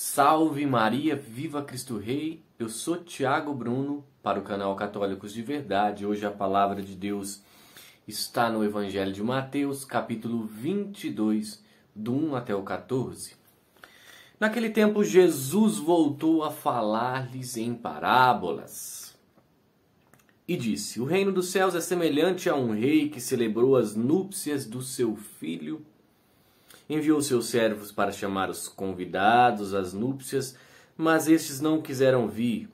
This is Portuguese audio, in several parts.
Salve Maria, viva Cristo Rei! Eu sou Tiago Bruno para o canal Católicos de Verdade. Hoje a palavra de Deus está no Evangelho de Mateus, capítulo 22, do 1 até o 14. Naquele tempo, Jesus voltou a falar-lhes em parábolas e disse: O reino dos céus é semelhante a um rei que celebrou as núpcias do seu filho enviou seus servos para chamar os convidados às núpcias, mas estes não quiseram vir.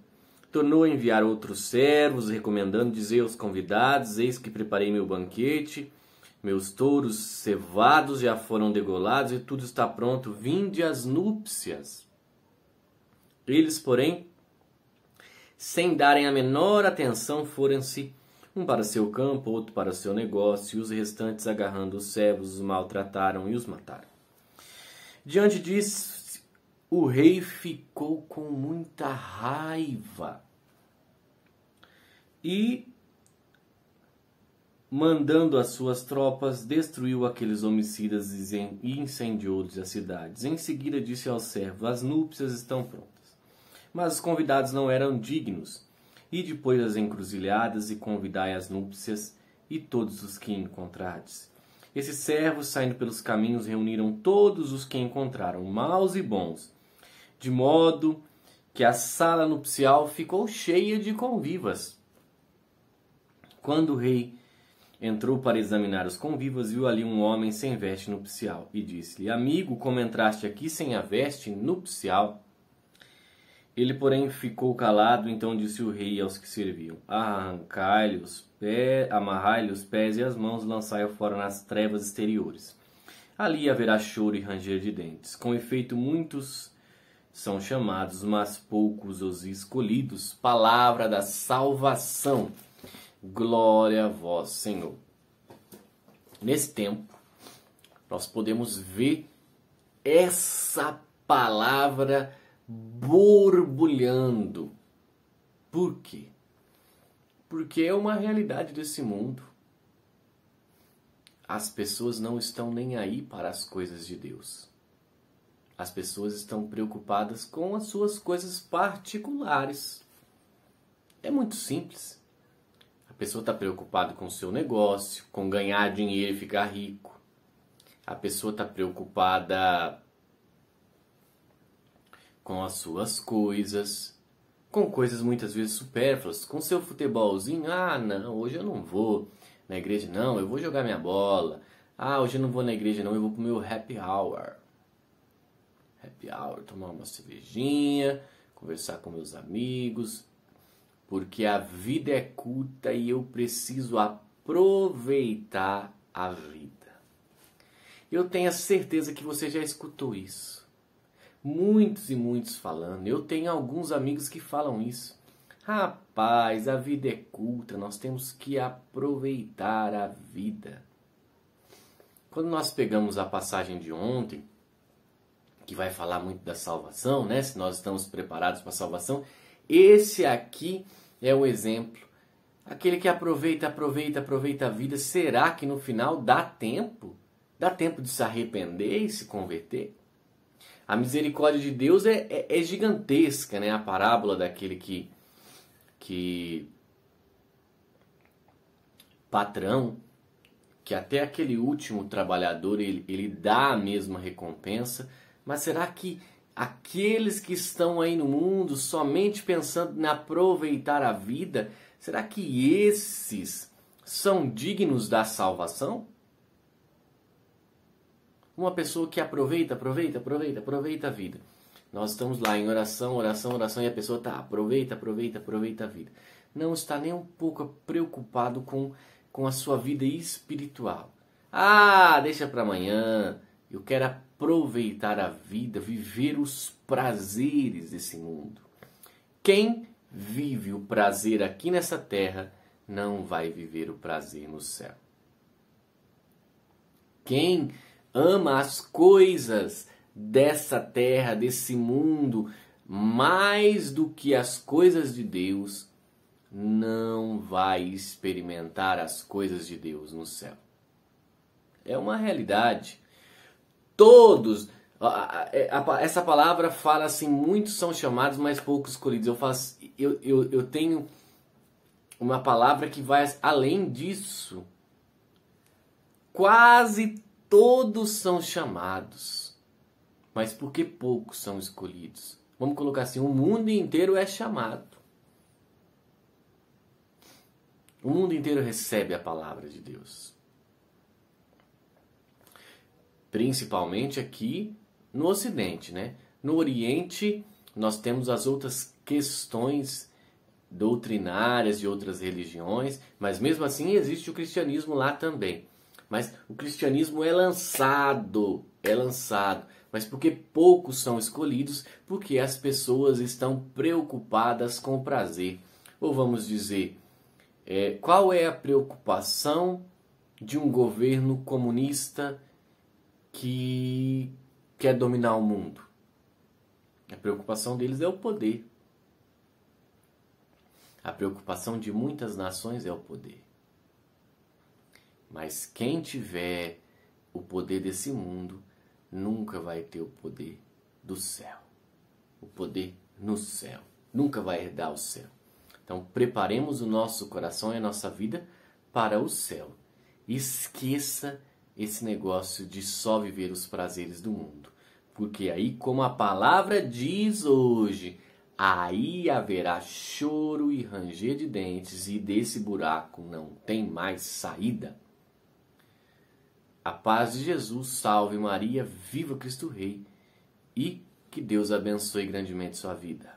Tornou a enviar outros servos, recomendando dizer aos convidados: Eis que preparei meu banquete, meus touros cevados já foram degolados e tudo está pronto, vinde às núpcias. Eles, porém, sem darem a menor atenção, foram-se um para seu campo, outro para seu negócio, e os restantes, agarrando os servos, os maltrataram e os mataram. Diante disso, o rei ficou com muita raiva e, mandando as suas tropas, destruiu aqueles homicidas e incendiou-lhes as cidades. Em seguida, disse ao servo: As núpcias estão prontas. Mas os convidados não eram dignos e depois as encruzilhadas, e convidai as núpcias e todos os que encontrades. Esses servos, saindo pelos caminhos, reuniram todos os que encontraram, maus e bons, de modo que a sala nupcial ficou cheia de convivas. Quando o rei entrou para examinar os convivas, viu ali um homem sem veste nupcial e disse-lhe: Amigo, como entraste aqui sem a veste nupcial? Ele, porém, ficou calado, então disse o rei aos que serviam: Arrancai-lhe os pés, amarrai-lhe os pés e as mãos, lançai-o fora nas trevas exteriores. Ali haverá choro e ranger de dentes. Com efeito, muitos são chamados, mas poucos os escolhidos. Palavra da salvação. Glória a vós, Senhor. Nesse tempo, nós podemos ver essa palavra borbulhando. Por quê? Porque é uma realidade desse mundo. As pessoas não estão nem aí para as coisas de Deus. As pessoas estão preocupadas com as suas coisas particulares. É muito simples. A pessoa está preocupada com o seu negócio, com ganhar dinheiro e ficar rico. A pessoa está preocupada com as suas coisas, com coisas muitas vezes supérfluas, com seu futebolzinho. Ah, não, hoje eu não vou na igreja, não, eu vou jogar minha bola. Ah, hoje eu não vou na igreja, não, eu vou pro meu happy hour. Happy hour, tomar uma cervejinha, conversar com meus amigos, porque a vida é curta e eu preciso aproveitar a vida. Eu tenho a certeza que você já escutou isso. Muitos e muitos falando. Eu tenho alguns amigos que falam isso. Rapaz, a vida é curta, nós temos que aproveitar a vida. Quando nós pegamos a passagem de ontem, que vai falar muito da salvação, né? Se nós estamos preparados para a salvação, esse aqui é o exemplo. Aquele que aproveita, aproveita, aproveita a vida, será que no final dá tempo? Dá tempo de se arrepender e se converter? A misericórdia de Deus é, é, é gigantesca, né? A parábola daquele que, que patrão, que até aquele último trabalhador ele, ele dá a mesma recompensa, mas será que aqueles que estão aí no mundo somente pensando em aproveitar a vida, será que esses são dignos da salvação? Uma pessoa que aproveita, aproveita, aproveita, aproveita a vida. Nós estamos lá em oração, oração, oração e a pessoa tá aproveita, aproveita, aproveita a vida. Não está nem um pouco preocupado com com a sua vida espiritual. Ah, deixa para amanhã. Eu quero aproveitar a vida, viver os prazeres desse mundo. Quem vive o prazer aqui nessa terra não vai viver o prazer no céu. Quem ama as coisas dessa terra, desse mundo, mais do que as coisas de Deus, não vai experimentar as coisas de Deus no céu. É uma realidade. Todos, é, essa palavra fala assim, muitos são chamados, mas poucos escolhidos. Eu faço, eu, eu, eu tenho uma palavra que vai além disso. Quase todos são chamados, mas por que poucos são escolhidos. Vamos colocar assim: o mundo inteiro é chamado. O mundo inteiro recebe a palavra de Deus. Principalmente aqui no Ocidente, né? No Oriente, nós temos as outras questões doutrinárias de outras religiões, mas mesmo assim existe o cristianismo lá também. Mas o cristianismo é lançado, é lançado. Mas porque poucos são escolhidos, porque as pessoas estão preocupadas com o prazer. Ou vamos dizer, é, qual é a preocupação de um governo comunista que quer dominar o mundo? A preocupação deles é o poder. A preocupação de muitas nações é o poder. Mas quem tiver o poder desse mundo nunca vai ter o poder do céu. O poder no céu. Nunca vai herdar o céu. Então, preparemos o nosso coração e a nossa vida para o céu. Esqueça esse negócio de só viver os prazeres do mundo. Porque aí, como a palavra diz hoje, aí haverá choro e ranger de dentes, e desse buraco não tem mais saída. A paz de Jesus, salve Maria, viva Cristo Rei e que Deus abençoe grandemente sua vida.